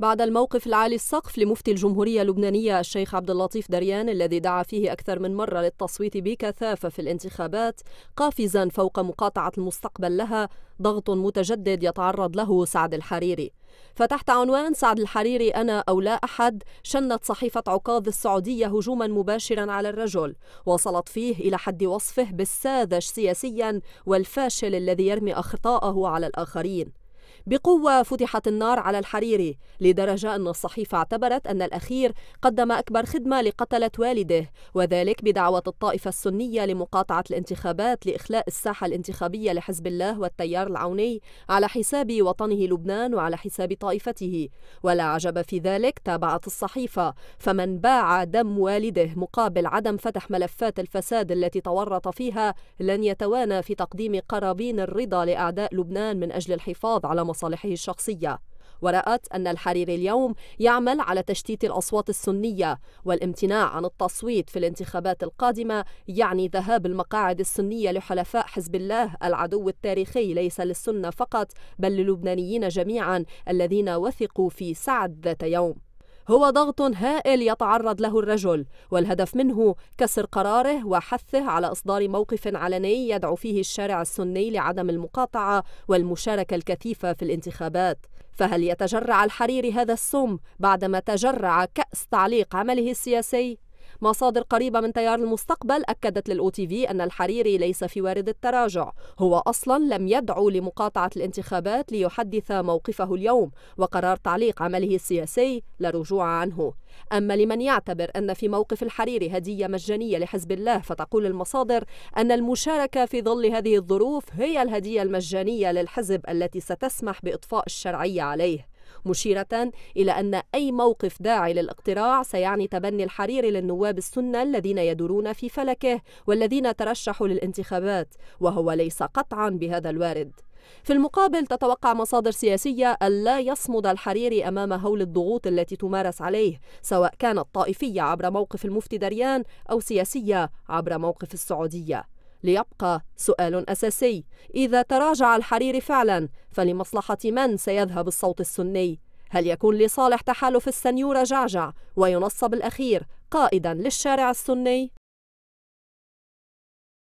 بعد الموقف العالي السقف لمفتي الجمهورية اللبنانية الشيخ عبد اللطيف دريان الذي دعا فيه أكثر من مرة للتصويت بكثافة في الانتخابات قافزا فوق مقاطعة المستقبل لها ضغط متجدد يتعرض له سعد الحريري فتحت عنوان سعد الحريري أنا أو لا أحد شنت صحيفة عكاظ السعودية هجوما مباشرا على الرجل وصلت فيه إلى حد وصفه بالساذج سياسيا والفاشل الذي يرمي أخطاءه على الآخرين بقوة فتحت النار على الحريري لدرجة أن الصحيفة اعتبرت أن الأخير قدم أكبر خدمة لقتلة والده وذلك بدعوة الطائفة السنية لمقاطعة الانتخابات لإخلاء الساحة الانتخابية لحزب الله والتيار العوني على حساب وطنه لبنان وعلى حساب طائفته ولا عجب في ذلك تابعت الصحيفة فمن باع دم والده مقابل عدم فتح ملفات الفساد التي تورط فيها لن يتوانى في تقديم قرابين الرضا لأعداء لبنان من أجل الحفاظ على مصالحه الشخصية ورأت أن الحريري اليوم يعمل على تشتيت الأصوات السنية والامتناع عن التصويت في الانتخابات القادمة يعني ذهاب المقاعد السنية لحلفاء حزب الله العدو التاريخي ليس للسنة فقط بل للبنانيين جميعا الذين وثقوا في سعد ذات يوم هو ضغط هائل يتعرض له الرجل والهدف منه كسر قراره وحثه على إصدار موقف علني يدعو فيه الشارع السني لعدم المقاطعة والمشاركة الكثيفة في الانتخابات فهل يتجرع الحريري هذا السم بعدما تجرع كأس تعليق عمله السياسي؟ مصادر قريبة من تيار المستقبل أكدت للأو تي في أن الحريري ليس في وارد التراجع هو أصلا لم يدعو لمقاطعة الانتخابات ليحدث موقفه اليوم وقرار تعليق عمله السياسي لا رجوع عنه أما لمن يعتبر أن في موقف الحريري هدية مجانية لحزب الله فتقول المصادر أن المشاركة في ظل هذه الظروف هي الهدية المجانية للحزب التي ستسمح بإطفاء الشرعية عليه مشيرة إلى أن أي موقف داعي للاقتراع سيعني تبني الحرير للنواب السنة الذين يدورون في فلكه والذين ترشحوا للانتخابات وهو ليس قطعا بهذا الوارد في المقابل تتوقع مصادر سياسية ألا يصمد الحريري أمام هول الضغوط التي تمارس عليه سواء كانت طائفية عبر موقف المفتي دريان أو سياسية عبر موقف السعودية ليبقى سؤال أساسي إذا تراجع الحريري فعلا فلمصلحة من سيذهب الصوت السني؟ هل يكون لصالح تحالف السنيورة جعجع وينصب الأخير قائدا للشارع السني؟